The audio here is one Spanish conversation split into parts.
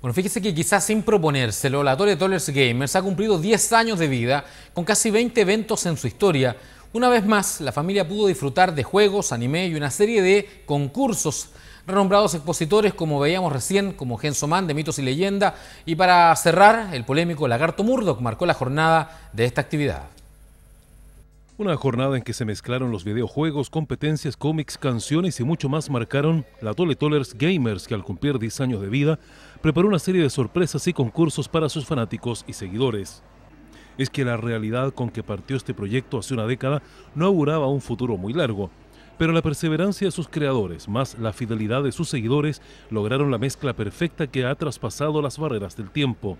Bueno, fíjese que quizás sin proponérselo, la Torre Tollers Gamers ha cumplido 10 años de vida con casi 20 eventos en su historia. Una vez más, la familia pudo disfrutar de juegos, anime y una serie de concursos. Renombrados expositores, como veíamos recién, como Genso Man de Mitos y Leyenda. Y para cerrar, el polémico Lagarto Murdoch marcó la jornada de esta actividad. Una jornada en que se mezclaron los videojuegos, competencias, cómics, canciones y mucho más marcaron la Tole Gamers, que al cumplir 10 años de vida, preparó una serie de sorpresas y concursos para sus fanáticos y seguidores. Es que la realidad con que partió este proyecto hace una década no auguraba un futuro muy largo, pero la perseverancia de sus creadores más la fidelidad de sus seguidores lograron la mezcla perfecta que ha traspasado las barreras del tiempo.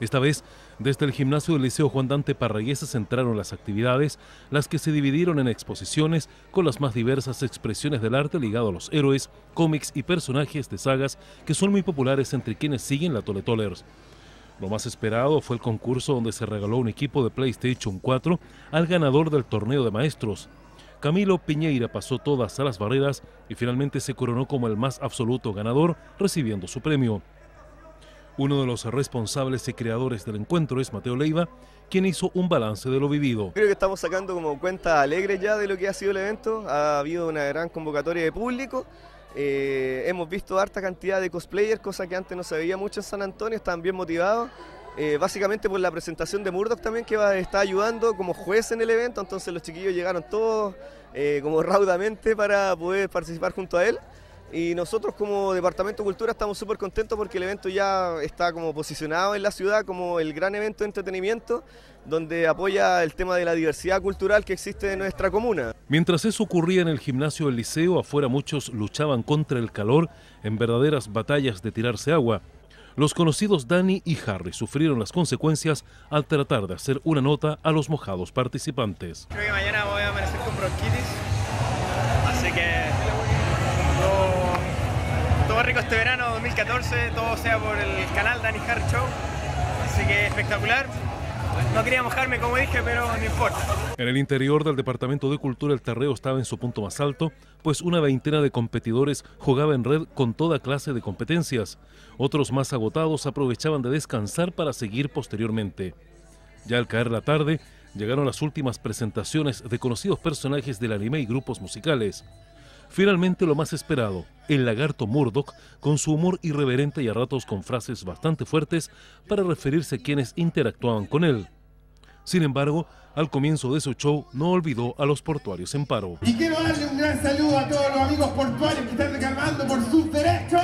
Esta vez, desde el gimnasio del Liceo Juan Dante Parragués se centraron las actividades, las que se dividieron en exposiciones con las más diversas expresiones del arte ligado a los héroes, cómics y personajes de sagas que son muy populares entre quienes siguen la Toletolers. Lo más esperado fue el concurso donde se regaló un equipo de PlayStation 4 al ganador del torneo de maestros. Camilo Piñeira pasó todas a las barreras y finalmente se coronó como el más absoluto ganador, recibiendo su premio. Uno de los responsables y creadores del encuentro es Mateo Leiva, quien hizo un balance de lo vivido. Creo que estamos sacando como cuenta alegre ya de lo que ha sido el evento. Ha habido una gran convocatoria de público. Eh, hemos visto harta cantidad de cosplayers, cosa que antes no se veía mucho en San Antonio, están bien motivados. Eh, básicamente por la presentación de Murdoch también, que va, está ayudando como juez en el evento, entonces los chiquillos llegaron todos eh, como raudamente para poder participar junto a él. Y nosotros como Departamento de Cultura estamos súper contentos porque el evento ya está como posicionado en la ciudad como el gran evento de entretenimiento donde apoya el tema de la diversidad cultural que existe en nuestra comuna. Mientras eso ocurría en el gimnasio del liceo, afuera muchos luchaban contra el calor en verdaderas batallas de tirarse agua. Los conocidos Dani y Harry sufrieron las consecuencias al tratar de hacer una nota a los mojados participantes. Creo que mañana voy a amanecer con bronquitis, así que rico este verano 2014, todo sea por el canal Danny Show, así que espectacular. No quería mojarme como dije, pero no importa. En el interior del Departamento de Cultura el terreo estaba en su punto más alto, pues una veintena de competidores jugaba en red con toda clase de competencias. Otros más agotados aprovechaban de descansar para seguir posteriormente. Ya al caer la tarde, llegaron las últimas presentaciones de conocidos personajes del anime y grupos musicales. Finalmente, lo más esperado, el lagarto Murdoch, con su humor irreverente y a ratos con frases bastante fuertes para referirse a quienes interactuaban con él. Sin embargo, al comienzo de su show no olvidó a los portuarios en paro. Y quiero darle un gran saludo a todos los amigos portuarios que están por sus derechos.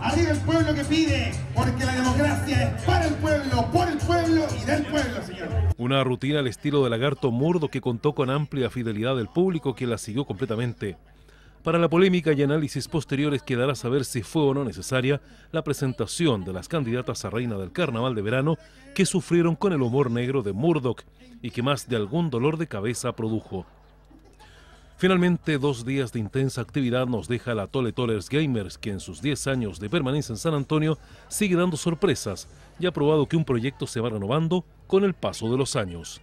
Arriba el pueblo que pide, porque la democracia es para el pueblo, por el pueblo y del pueblo, señor. Una rutina al estilo de Lagarto Murdo que contó con amplia fidelidad del público que la siguió completamente. Para la polémica y análisis posteriores quedará saber si fue o no necesaria la presentación de las candidatas a reina del carnaval de verano que sufrieron con el humor negro de Murdoch y que más de algún dolor de cabeza produjo. Finalmente, dos días de intensa actividad nos deja la Tole Gamers, que en sus 10 años de permanencia en San Antonio sigue dando sorpresas y ha probado que un proyecto se va renovando con el paso de los años.